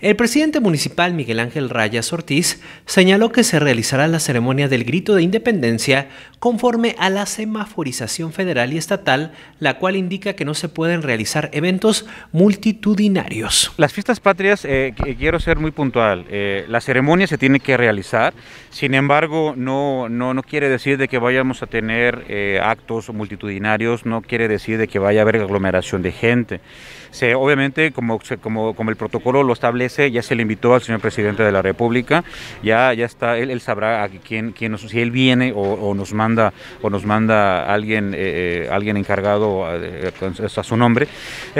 El presidente municipal Miguel Ángel Rayas Ortiz señaló que se realizará la ceremonia del grito de independencia conforme a la semaforización federal y estatal, la cual indica que no se pueden realizar eventos multitudinarios. Las fiestas patrias, eh, eh, quiero ser muy puntual, eh, la ceremonia se tiene que realizar, sin embargo no, no, no quiere decir de que vayamos a tener actos multitudinarios, no quiere decir de que vaya a haber aglomeración de gente. obviamente como, como, como el protocolo lo establece, ya se le invitó al señor presidente de la República, ya, ya está, él, sabrá quién, quién nos, si él viene o, nos manda o nos manda alguien, eh, eh, alguien encargado eh, a, su nombre.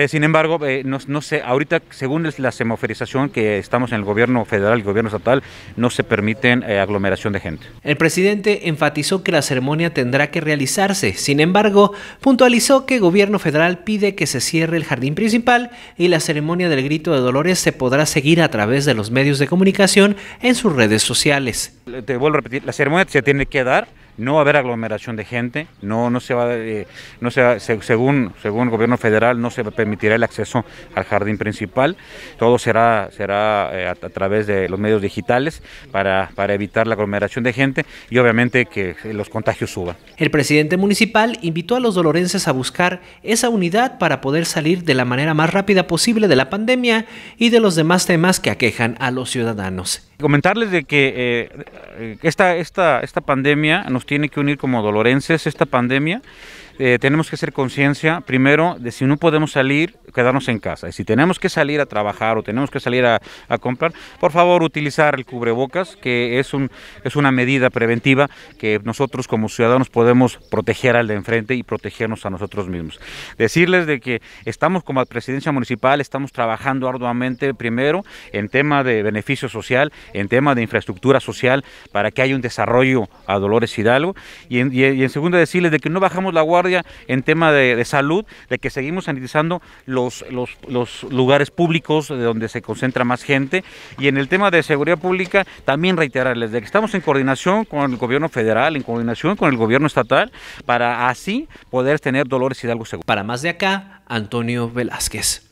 sin embargo, no, no, sé, ahorita según la semaforización que estamos en el gobierno federal, el gobierno estatal, no se permiten aglomeración de gente. El presidente enfatizó que la ceremonia tendrá que realizarse, sin embargo, puntualizó que el gobierno federal pide que se cierre el jardín principal y la ceremonia del grito de dolores se podrá seguir seguir a través de los medios de comunicación en sus redes sociales. Te vuelvo a repetir, la ceremonia se tiene que dar no va a haber aglomeración de gente, no, no se va, eh, no según, según el gobierno federal no se permitirá el acceso al jardín principal, todo será, será eh, a, través de los medios digitales para, para evitar la aglomeración de gente y obviamente que los contagios suban. El presidente municipal invitó a los dolorenses a buscar esa unidad para poder salir de la manera más rápida posible de la pandemia y de los demás temas que aquejan a los ciudadanos. Comentarles de que eh, eh, esta, esta, esta pandemia nos tiene que unir como dolorenses, esta pandemia eh, tenemos que hacer conciencia, primero, de si no podemos salir, quedarnos en casa. Y si tenemos que salir a trabajar o tenemos que salir a, comprar, por favor, utilizar el cubrebocas, que es, un, es una medida preventiva que nosotros como ciudadanos podemos proteger al de enfrente y protegernos a nosotros mismos. Decirles de que estamos como presidencia municipal, estamos trabajando arduamente, primero, en tema de beneficio social, en tema de infraestructura social, para que haya un desarrollo a Dolores Hidalgo. Y y en segundo, decirles de que no bajamos la guardia en tema de, salud, de que seguimos sanitizando los, lugares públicos de donde se concentra más gente. Y en el tema de seguridad pública, también reiterarles de que estamos en coordinación con el gobierno federal, en coordinación con el gobierno estatal, para así poder tener Dolores algo seguro. Para más de acá, Antonio Velázquez.